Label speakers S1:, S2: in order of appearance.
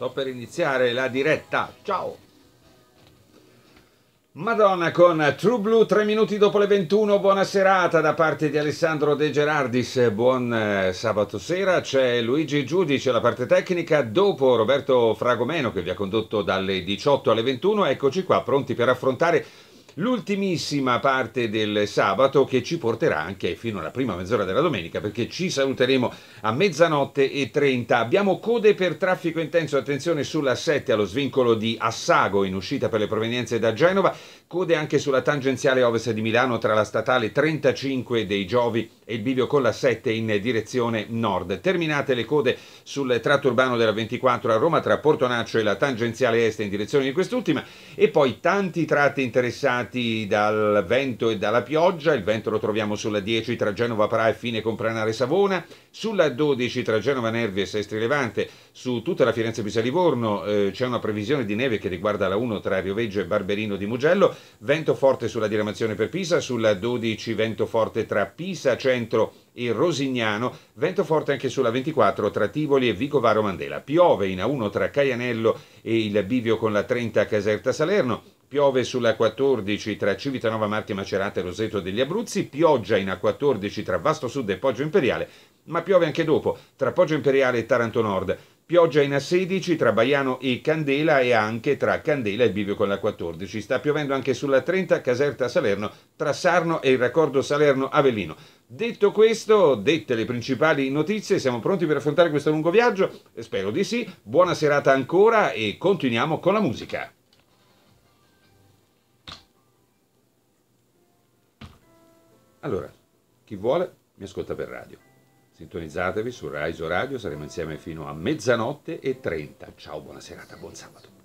S1: Sto per iniziare la diretta. Ciao! Madonna con True Blue tre minuti dopo le 21, buona serata da parte di Alessandro De Gerardis, buon eh, sabato sera, c'è Luigi Giudice alla parte tecnica, dopo Roberto Fragomeno che vi ha condotto dalle 18 alle 21, eccoci qua pronti per affrontare l'ultimissima parte del sabato che ci porterà anche fino alla prima mezz'ora della domenica perché ci saluteremo a mezzanotte e 30. Abbiamo code per traffico intenso, attenzione sulla 7 allo svincolo di Assago in uscita per le provenienze da Genova, code anche sulla tangenziale ovest di Milano tra la statale 35 dei Giovi e il bivio con la 7 in direzione nord. Terminate le code sul tratto urbano della 24 a Roma tra Portonaccio e la tangenziale est in direzione di quest'ultima e poi tanti tratti interessanti segnati dal vento e dalla pioggia, il vento lo troviamo sulla 10 tra Genova, Pra e Fine Compranare Savona, sulla 12 tra Genova, Nervi e Sestri Levante, su tutta la Firenze Pisa Livorno eh, c'è una previsione di neve che riguarda la 1 tra Rioveggio e Barberino di Mugello, vento forte sulla diramazione per Pisa, sulla 12 vento forte tra Pisa Centro e Rosignano, vento forte anche sulla 24 tra Tivoli e Vicovaro Mandela, piove in A1 tra Caianello e il Bivio con la 30 Caserta Salerno, Piove sulla 14 tra Civitanova, Marche, Macerata e Roseto degli Abruzzi, pioggia in A14 tra Vasto Sud e Poggio Imperiale, ma piove anche dopo, tra Poggio Imperiale e Taranto Nord, pioggia in A16 tra Baiano e Candela e anche tra Candela e Bivio con la 14. Sta piovendo anche sulla 30 Caserta-Salerno, tra Sarno e il raccordo Salerno-Avellino. Detto questo, dette le principali notizie, siamo pronti per affrontare questo lungo viaggio? Spero di sì. Buona serata ancora e continuiamo con la musica.
S2: Allora, chi vuole mi ascolta per radio. Sintonizzatevi su Raiso Radio, saremo insieme fino a mezzanotte e 30. Ciao, buona serata, buon sabato.